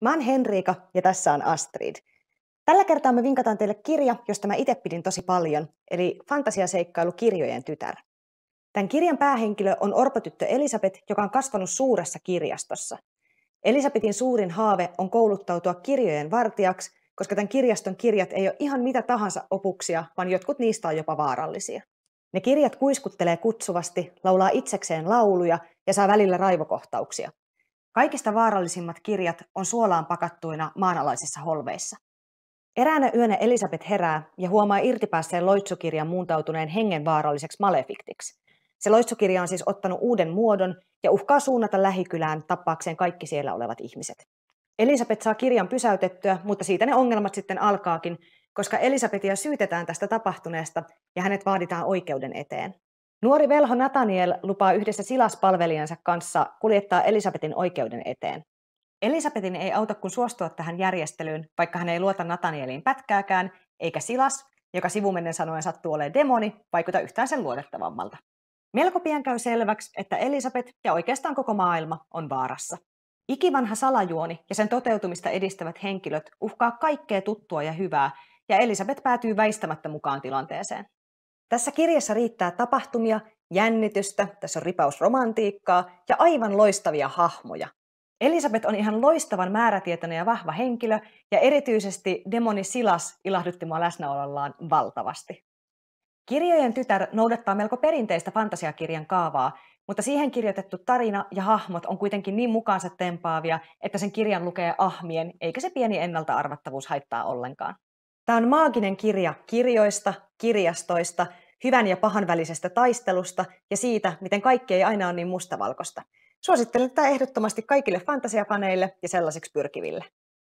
Mä oon Henriika ja tässä on Astrid. Tällä kertaa me vinkataan teille kirja, josta mä itse pidin tosi paljon, eli fantasiaseikkailu Kirjojen tytär. Tämän kirjan päähenkilö on orpotyttö Elisabeth, joka on kasvanut suuressa kirjastossa. Elisabetin suurin haave on kouluttautua kirjojen vartijaksi, koska tämän kirjaston kirjat ei ole ihan mitä tahansa opuksia, vaan jotkut niistä on jopa vaarallisia. Ne kirjat kuiskuttelee kutsuvasti, laulaa itsekseen lauluja ja saa välillä raivokohtauksia. Kaikista vaarallisimmat kirjat on suolaan pakattuina maanalaisissa holveissa. Eräänä yönä Elisabeth herää ja huomaa irtipäässeen loitsukirjan muuntautuneen hengenvaaralliseksi malefiktiksi. Se loitsukirja on siis ottanut uuden muodon ja uhkaa suunnata lähikylään tappaakseen kaikki siellä olevat ihmiset. Elisabeth saa kirjan pysäytettyä, mutta siitä ne ongelmat sitten alkaakin, koska Elisabetia syytetään tästä tapahtuneesta ja hänet vaaditaan oikeuden eteen. Nuori velho Nathaniel lupaa yhdessä silaspalvelijansa kanssa kuljettaa Elisabetin oikeuden eteen. Elisabetin ei auta kuin suostua tähän järjestelyyn, vaikka hän ei luota Nathanielin pätkääkään, eikä Silas, joka sivumennen sanoen sattuu olemaan demoni, vaikuta yhtään sen luotettavammalta. Melko pian käy selväksi, että Elisabet ja oikeastaan koko maailma on vaarassa. Ikivanha salajuoni ja sen toteutumista edistävät henkilöt uhkaa kaikkea tuttua ja hyvää, ja Elisabet päätyy väistämättä mukaan tilanteeseen. Tässä kirjassa riittää tapahtumia, jännitystä, tässä on ripaus romantiikkaa ja aivan loistavia hahmoja. Elisabeth on ihan loistavan määrätietoinen ja vahva henkilö, ja erityisesti demoni Silas ilahdutti mua läsnäolollaan valtavasti. Kirjojen tytär noudattaa melko perinteistä fantasiakirjan kaavaa, mutta siihen kirjoitettu tarina ja hahmot on kuitenkin niin mukaansa tempaavia, että sen kirjan lukee ahmien, eikä se pieni ennalta arvattavuus haittaa ollenkaan. Tämä on maaginen kirja kirjoista, kirjastoista, hyvän ja pahan välisestä taistelusta ja siitä, miten kaikki ei aina ole niin mustavalkoista. Suosittelen tätä ehdottomasti kaikille fantasiafaneille ja sellaisiksi pyrkiville.